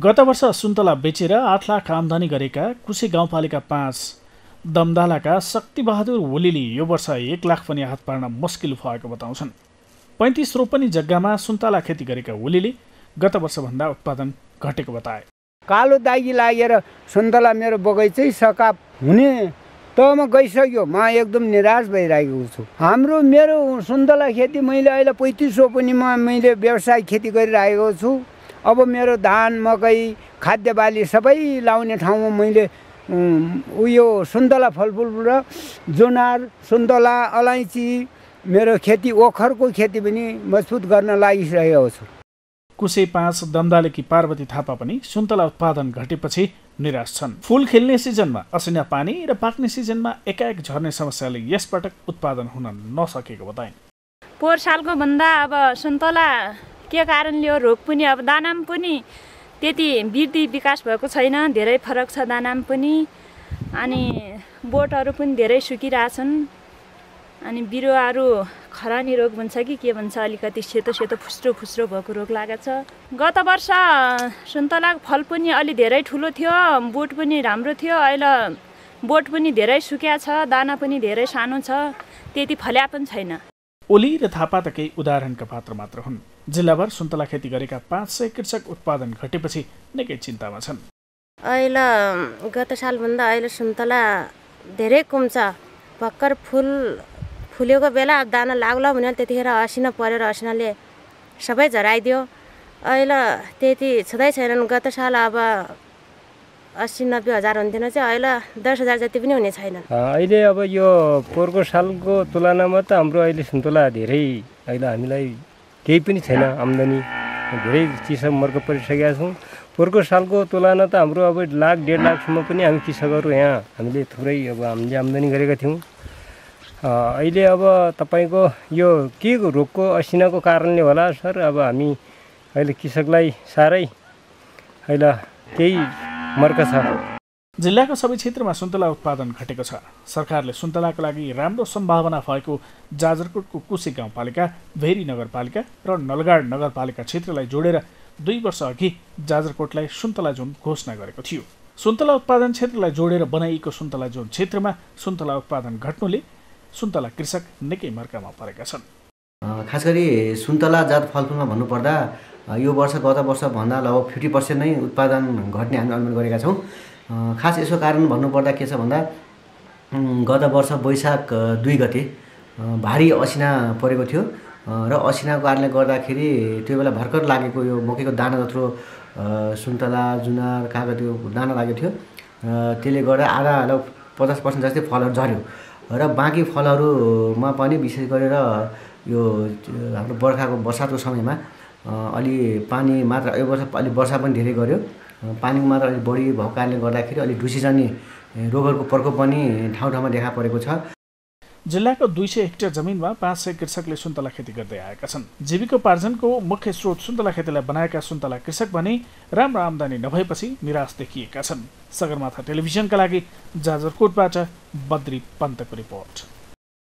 गत वर्ष सुन्तला बेचेर आठ लाख आम्दानी गरेका कुसे गाउँपालिका पाँच दमदालाका शक्तिबहादुर होलीले यो वर्ष एक लाख पनि हात पार्न मुस्किल भएको बताउँछन् पैँतिस रोपनी जग्गामा सुन्तला खेती गरेका होलीले गत वर्षभन्दा उत्पादन घटेको बताए कालो दागी लागेर सुन्तला मेरो बगैँचै सकाप हुने त म गइसक्यो म एकदम निराश भइरहेको छु हाम्रो मेरो सुन्तला खेती मैले अहिले पैँतिस रोपनीमा मैले व्यवसाय खेती गरिरहेको छु अब मेरो धान मकै खाद्य बाली सबै लाउने ठाउँमा मैले उयो सुन्तला फलफुल र जुनार सुन्तला अलैँची मेरो खेती ओखरको खेती पनि मजबुत गर्न लागिरहेको छु कुसे पाँच दन्दालेकी पार्वती थापा पनि सुन्तला उत्पादन घटेपछि निराश छन् फुल खेल्ने सिजनमा असिना पानी र पाक्ने सिजनमा एकाएक झर्ने समस्याले यसपटक उत्पादन हुन नसकेको बताइन् पोहोर सालको भन्दा अब सुन्तला के कारणले हो रोग पनि अब दानाम पनि त्यति वृद्धि विकास भएको छैन धेरै फरक छ दानाम पनि अनि बोटहरू पनि धेरै सुकिरहेछन् अनि बिरुवाहरू खरानी रोग भन्छ कि के भन्छ अलिकति सेतो सेतो फुस्रो फुस्रो भएको रोग लागेको छ गत वर्ष सुन्तलाको फल पनि अलि धेरै ठुलो थियो बोट पनि राम्रो थियो अहिले बोट पनि धेरै सुक्या छ दाना पनि धेरै सानो छ त्यति फल्या पनि छैन ओली र थापा त केही उदाहरणका पात्र मात्र हुन् जिल्लाभर सुन्तला खेती गरेका पाँच सय कृषक उत्पादन घटेपछि निकै चिन्तामा छन् अहिले गत सालभन्दा अहिले सुन्तला धेरै छ भर्खर फुल फुलेको बेला दाना लाग्ला भने त्यतिखेर असिना परेर असिनाले सबै झराइदियो अहिले त्यति छँदै छैनन् गत साल अब अस्सी नब्बे हजार हुन्थेन चाहिँ अहिले दस हजार जति पनि हुने छैन अहिले अब यो पोहोरको सालको तुलनामा त हाम्रो अहिले सुन्तला धेरै अहिले हामीलाई केही पनि छैन आम्दानी धेरै चिसो मर्क परिसकेका छौँ पोहोरको सालको तुलना त हाम्रो अब लाख डेढ लाखसम्म पनि हामी कृषकहरू यहाँ हामीले थुप्रै अब हामीले आम्दानी गरेका थियौँ अहिले अब तपाईँको यो के रोगको असिनाको कारणले होला सर अब हामी अहिले कृषकलाई साह्रै अहिले केही मर्क छ जिल्लाको सबै क्षेत्रमा सुन्तला उत्पादन घटेको छ सरकारले सुन्तलाको लागि राम्रो सम्भावना भएको जाजरकोटको कुसी गाउँपालिका भेरी नगरपालिका र नलगाड नगरपालिका क्षेत्रलाई जोडेर दुई वर्ष अघि जाजरकोटलाई सुन्तला जोन घोषणा गरेको थियो सुन्तला उत्पादन क्षेत्रलाई जोडेर बनाइएको सुन्तला जोन क्षेत्रमा सुन्तला उत्पादन घट्नुले सुन्तला कृषक निकै मर्कामा परेका छन् खास गरी सुन्तला जात फलफुलमा भन्नुपर्दा यो वर्ष गत वर्षभन्दा लगभग फिफ्टी पर्सेन्ट नै उत्पादन घट्ने हामीले अनुमान गरेका छौँ खास यसको कारण भन्नुपर्दा के छ भन्दा गत वर्ष वैशाख दुई गते भारी असिना परेको थियो र असिनाको कारणले गर्दाखेरि त्यो बेला भर्खर लागेको यो मकैको दाना जत्रो सुन्तला जुनार कागती दाना लागेको थियो त्यसले गर्दा आधा पचास पर्सेन्ट जस्तै फलहरू झऱ्यो र बाँकी फलहरूमा पनि विशेष गरेर यो हाम्रो बर्खाको बर्सातको समयमा अलि पानी मात्र यो वर्ष अलि वर्षा पनि धेरै गऱ्यो पानीको मात्रा अलिक बढी भएको कारणले गर्दाखेरि अलिक जाने रोगहरूको प्रकोप पनि ठाउँ ठाउँमा देखा परेको छ जिल्लाको दुई सय हेक्टर जमिनमा पाँच सय कृषकले सुन्तला खेती गर्दै आएका छन् जीविकोपार्जनको मुख्य स्रोत सुन्तला खेतीलाई बनाएका सुन्तला कृषक भने राम्रो आमदानी नभएपछि निराश देखिएका छन् सगरमाथा टेलिभिजनका लागि जाजरकोटबाट बद्री पन्तको रिपोर्ट